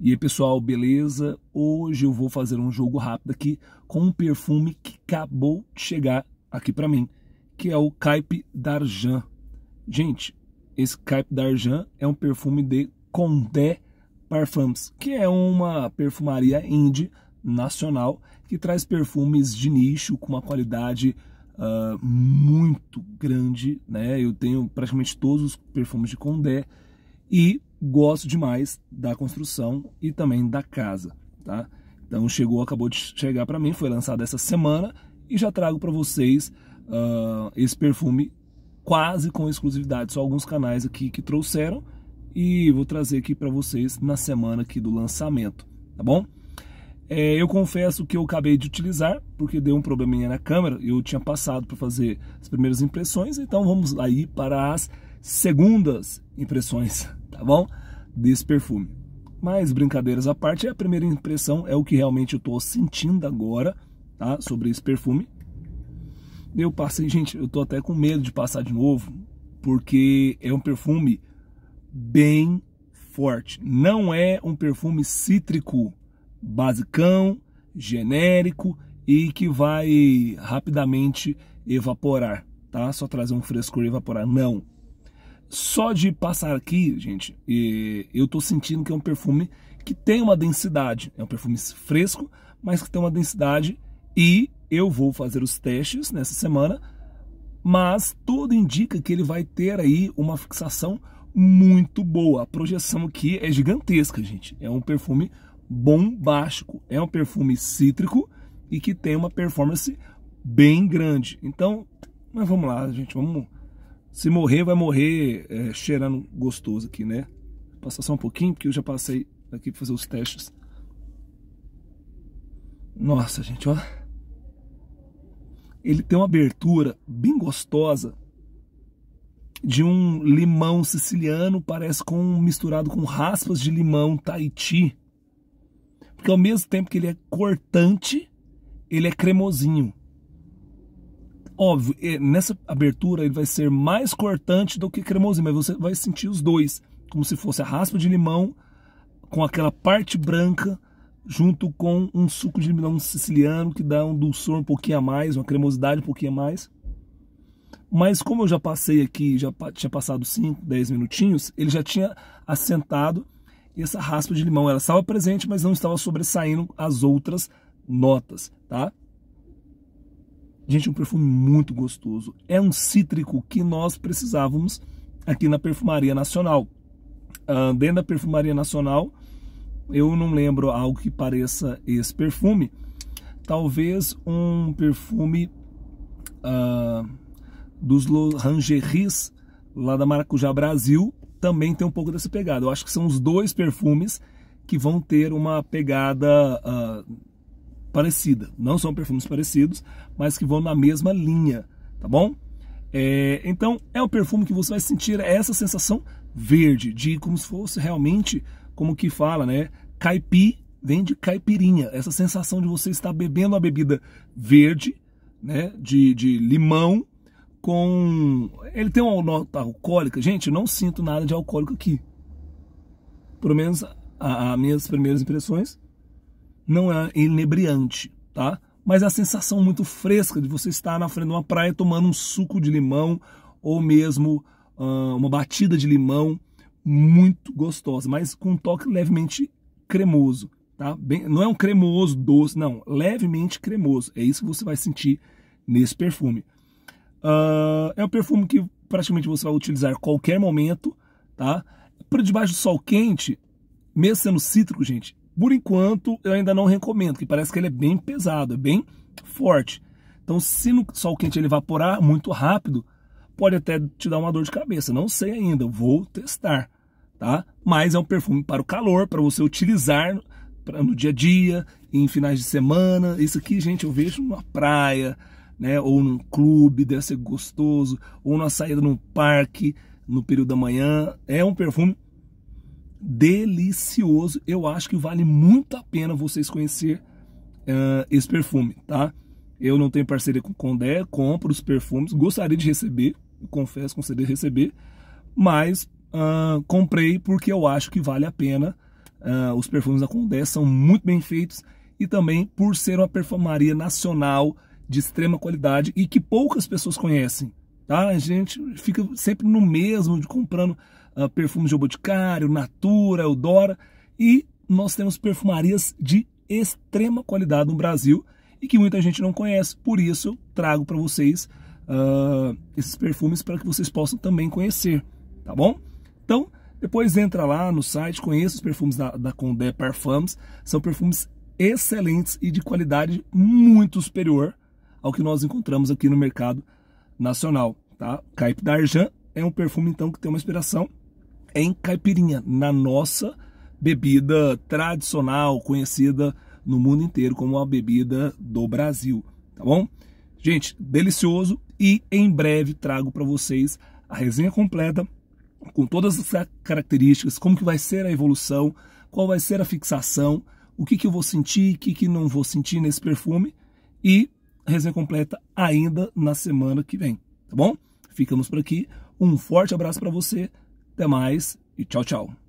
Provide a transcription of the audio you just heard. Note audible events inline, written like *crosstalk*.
E aí, pessoal, beleza? Hoje eu vou fazer um jogo rápido aqui com um perfume que acabou de chegar aqui para mim, que é o Caipe d'Arjan. Gente, esse Caipe d'Arjan é um perfume de Condé Parfums, que é uma perfumaria indie nacional que traz perfumes de nicho com uma qualidade uh, muito grande, né? Eu tenho praticamente todos os perfumes de Condé, e gosto demais da construção e também da casa, tá? Então chegou, acabou de chegar para mim, foi lançado essa semana e já trago para vocês uh, esse perfume quase com exclusividade, só alguns canais aqui que trouxeram e vou trazer aqui para vocês na semana aqui do lançamento, tá bom? É, eu confesso que eu acabei de utilizar porque deu um probleminha na câmera, eu tinha passado para fazer as primeiras impressões, então vamos aí para as segundas impressões. *laughs* tá bom? Desse perfume. Mas brincadeiras à parte, a primeira impressão é o que realmente eu tô sentindo agora, tá? Sobre esse perfume. Eu passei, gente, eu tô até com medo de passar de novo, porque é um perfume bem forte. Não é um perfume cítrico, basicão, genérico e que vai rapidamente evaporar, tá? Só trazer um frescor e evaporar. Não, só de passar aqui, gente, eu estou sentindo que é um perfume que tem uma densidade. É um perfume fresco, mas que tem uma densidade. E eu vou fazer os testes nessa semana, mas tudo indica que ele vai ter aí uma fixação muito boa. A projeção aqui é gigantesca, gente. É um perfume bombástico, é um perfume cítrico e que tem uma performance bem grande. Então, mas vamos lá, gente, vamos se morrer, vai morrer é, cheirando gostoso aqui, né? Vou passar só um pouquinho, porque eu já passei aqui para fazer os testes. Nossa, gente, olha. Ele tem uma abertura bem gostosa de um limão siciliano, parece com misturado com raspas de limão Tahiti. Porque ao mesmo tempo que ele é cortante, ele é cremosinho. Óbvio, é, nessa abertura ele vai ser mais cortante do que cremosinho, mas você vai sentir os dois, como se fosse a raspa de limão com aquela parte branca junto com um suco de limão siciliano que dá um dulçor um pouquinho a mais, uma cremosidade um pouquinho a mais. Mas como eu já passei aqui, já tinha passado 5, 10 minutinhos, ele já tinha assentado e essa raspa de limão ela estava presente, mas não estava sobressaindo as outras notas, tá? Gente, um perfume muito gostoso. É um cítrico que nós precisávamos aqui na Perfumaria Nacional. Uh, dentro da Perfumaria Nacional, eu não lembro algo que pareça esse perfume. Talvez um perfume uh, dos Rangeries, lá da Maracujá Brasil, também tem um pouco dessa pegada. Eu acho que são os dois perfumes que vão ter uma pegada uh, parecida. Não são perfumes parecidos, mas que vão na mesma linha, tá bom? É, então é um perfume que você vai sentir é essa sensação verde, de como se fosse realmente, como que fala, né? Caipi vem de caipirinha. Essa sensação de você estar bebendo uma bebida verde, né? De, de limão com. Ele tem uma nota alcoólica, gente. Não sinto nada de alcoólico aqui. Pelo menos as minhas primeiras impressões não é inebriante, tá? Mas é a sensação muito fresca de você estar na frente de uma praia tomando um suco de limão ou mesmo uh, uma batida de limão muito gostosa, mas com um toque levemente cremoso, tá? Bem, não é um cremoso doce, não, levemente cremoso. É isso que você vai sentir nesse perfume. Uh, é um perfume que praticamente você vai utilizar a qualquer momento, tá? Para debaixo do sol quente, mesmo sendo cítrico, gente, por enquanto, eu ainda não recomendo, que parece que ele é bem pesado, é bem forte. Então, se no sol quente ele evaporar muito rápido, pode até te dar uma dor de cabeça. Não sei ainda, vou testar, tá? Mas é um perfume para o calor, para você utilizar pra, no dia a dia, em finais de semana. Isso aqui, gente, eu vejo numa praia, né? Ou num clube, deve ser gostoso. Ou na saída num parque, no período da manhã. É um perfume delicioso. Eu acho que vale muito a pena vocês conhecer uh, esse perfume, tá? Eu não tenho parceria com Condé, compro os perfumes, gostaria de receber, confesso, gostaria de receber, mas uh, comprei porque eu acho que vale a pena. Uh, os perfumes da Condé são muito bem feitos e também por ser uma perfumaria nacional de extrema qualidade e que poucas pessoas conhecem. Tá? A gente fica sempre no mesmo, de comprando ah, perfumes de Boticário, Natura, Eudora, e nós temos perfumarias de extrema qualidade no Brasil e que muita gente não conhece, por isso eu trago para vocês uh, esses perfumes para que vocês possam também conhecer, tá bom? Então, depois entra lá no site, conheça os perfumes da, da Condé Parfums, são perfumes excelentes e de qualidade muito superior ao que nós encontramos aqui no mercado nacional, tá? Caip d'Arjan é um perfume então que tem uma inspiração em caipirinha, na nossa bebida tradicional, conhecida no mundo inteiro como a bebida do Brasil, tá bom? Gente, delicioso e em breve trago para vocês a resenha completa com todas as características, como que vai ser a evolução, qual vai ser a fixação, o que, que eu vou sentir, o que, que não vou sentir nesse perfume e resenha completa ainda na semana que vem, tá bom? Ficamos por aqui. Um forte abraço para você. Até mais e tchau, tchau.